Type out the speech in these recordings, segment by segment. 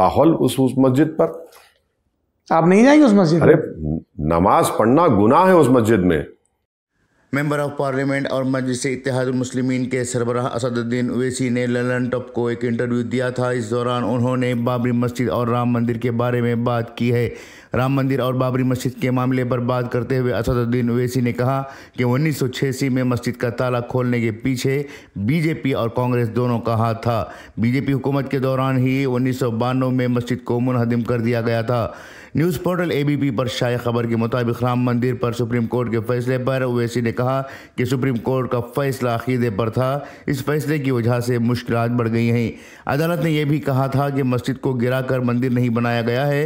लाहौल उस उस मस्जिद पर आप नहीं जाएंगे उस मस्जिद अरे नमाज पढ़ना गुनाह है उस मस्जिद में मेंबर ऑफ पार्लियामेंट और मजलिस इतिहादमुसलिमीन के सरबराह असदुद्दीन ओवैसी ने ललन टॉप को एक इंटरव्यू दिया था इस दौरान उन्होंने बाबरी मस्जिद और राम मंदिर के बारे में बात की है राम मंदिर और बाबरी मस्जिद के मामले पर बात करते हुए असदुद्दीन ओवैसी ने कहा कि उन्नीस में मस्जिद का ताला खोलने के पीछे बीजेपी और कांग्रेस दोनों का हाथ था बीजेपी हुकूमत के दौरान ही उन्नीस में मस्जिद को मुनहदम कर दिया गया था न्यूज़ पोर्टल एबीपी पर शाये खबर के मुताबिक राम मंदिर पर सुप्रीम कोर्ट के फैसले पर ओवैसी ने कहा कि सुप्रीम कोर्ट का फैसला अकीदे पर था इस फैसले की वजह से मुश्किल बढ़ गई हैं अदालत ने यह भी कहा था कि मस्जिद को गिरा कर मंदिर नहीं बनाया गया है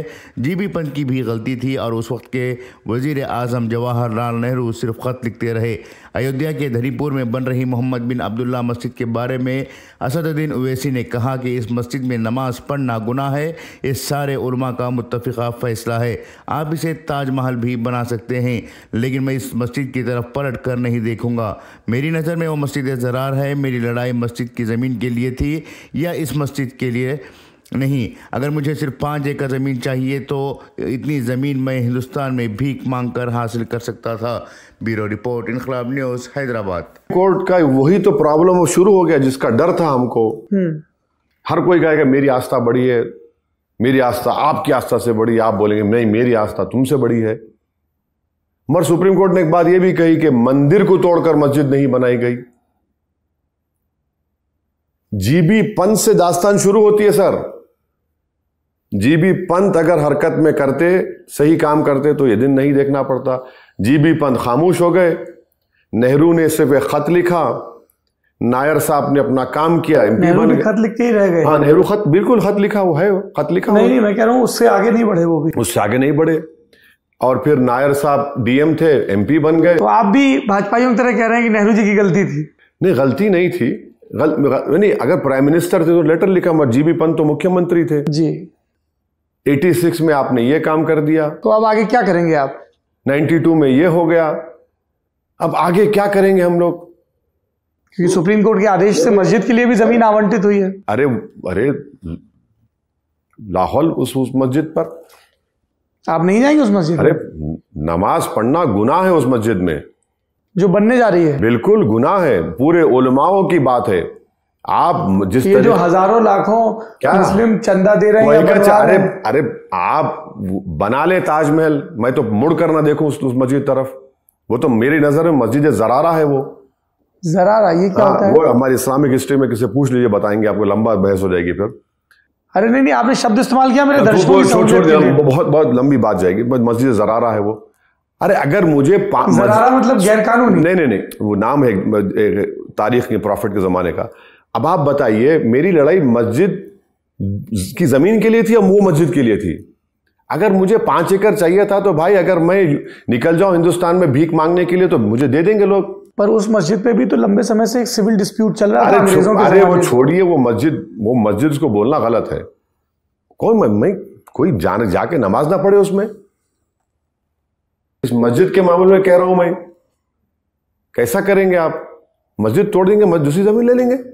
जी बी पंत की भी गलती थी और उस वक्त के वजीर अजम जवाहरलाल नेहरू सिर्फ खत लिखते रहे अयोध्या के धरीपुर में बन रही मोहम्मद बिन अब्दुल्ला मस्जिद के बारे में असदुद्दीन अवैसी ने कहा कि इस मस्जिद में नमाज पढ़ना गुना है इस सारे उर्मा का मुतफ़ा फैसला है आप इसे ताजमहल भी बना सकते हैं लेकिन मैं इस मस्जिद की तरफ पलट कर नहीं देखूंगा मेरी नज़र में वो मस्जिद जरार है मेरी लड़ाई मस्जिद की ज़मीन के लिए थी या इस मस्जिद के लिए नहीं अगर मुझे सिर्फ पाँच एकड़ ज़मीन चाहिए तो इतनी ज़मीन मैं हिंदुस्तान में भीख मांग कर हासिल कर सकता था bureau report Inquilab news Hyderabad court का वही तो प्रॉब्लम शुरू हो गया जिसका डर था हमको हम्म। हर कोई कहेगा मेरी आस्था बड़ी है मेरी आस्था आपकी आस्था से बड़ी आप बोलेंगे नहीं मेरी आस्था तुमसे बड़ी है मगर सुप्रीम कोर्ट ने एक बात यह भी कही कि मंदिर को तोड़कर मस्जिद नहीं बनाई गई जीबी पंत से दास्तान शुरू होती है सर जीबी पंत अगर हरकत में करते सही काम करते तो यह दिन नहीं देखना पड़ता जीबी पंत खामोश हो गए नेहरू ने सिर्फ एक खत लिखा नायर साहब ने अपना काम किया एमपी बन खत लिखते ही रह गए हाँ नेहरू खत बिल्कुल खत लिखा वो है खत लिखा नहीं, नहीं मैं कह रहा हूं उससे आगे नहीं बढ़े वो भी उससे आगे नहीं बढ़े और फिर नायर साहब डीएम थे एमपी बन गए तो आप भी भाजपा की तरह कह रहे हैं कि नेहरू जी की गलती थी नहीं गलती नहीं थी गल, गल नहीं अगर प्राइम मिनिस्टर थे तो लेटर लिखा मत जीबी पंत तो मुख्यमंत्री थे जी 86 में आपने ये काम कर दिया तो अब आगे क्या करेंगे आप 92 में ये हो गया अब आगे क्या करेंगे हम लोग क्योंकि सुप्रीम कोर्ट के आदेश से मस्जिद के लिए भी जमीन आवंटित हुई है अरे अरे लाहौल उस, उस मस्जिद पर आप नहीं जाएंगे उस मस्जिद अरे नमाज पढ़ना गुना है उस मस्जिद में जो बनने जा रही है बिल्कुल गुना है पूरे उलमाओं की बात है आप जिस ये जो हजारों लाखों क्या मुस्लिम चंदा दे रहे हैं अरे अरे आप बना ले ताजमहल मैं तो मुड़ कर ना देखू उस, उस मस्जिद तरफ वो तो मेरी नजर में मस्जिद जरारा है वो जरारा ये क्या आ, हाँ, होता है वो हमारी इस्लामिक हिस्ट्री में किसे पूछ लीजिए बताएंगे आपको लंबा बहस हो जाएगी फिर अरे नहीं नहीं आपने शब्द इस्तेमाल किया मेरे दर्शकों बहुत बहुत लंबी बात जाएगी मस्जिद जरारा है वो अरे अगर मुझे जरारा मतलब गैर कानूनी नहीं नहीं नहीं वो नाम है तारीख के प्रॉफिट के ज़माने का अब आप बताइए मेरी लड़ाई मस्जिद की ज़मीन के लिए थी या वो मस्जिद के लिए थी अगर मुझे पाँच एकड़ चाहिए था तो भाई अगर मैं निकल जाऊं हिंदुस्तान में भीख मांगने के लिए तो मुझे दे देंगे लोग पर उस मस्जिद पे भी तो लंबे समय से एक सिविल डिस्प्यूट चल रहा है अरे, अरे वो छोड़िए वो मस्जिद वो मस्जिद को बोलना गलत है कोई मैं कोई जाने जाके नमाज ना पढ़े उसमें इस मस्जिद के मामले में कह रहा हूं मैं कैसा करेंगे आप मस्जिद तोड़ देंगे मस्जिद दूसरी जमीन ले लेंगे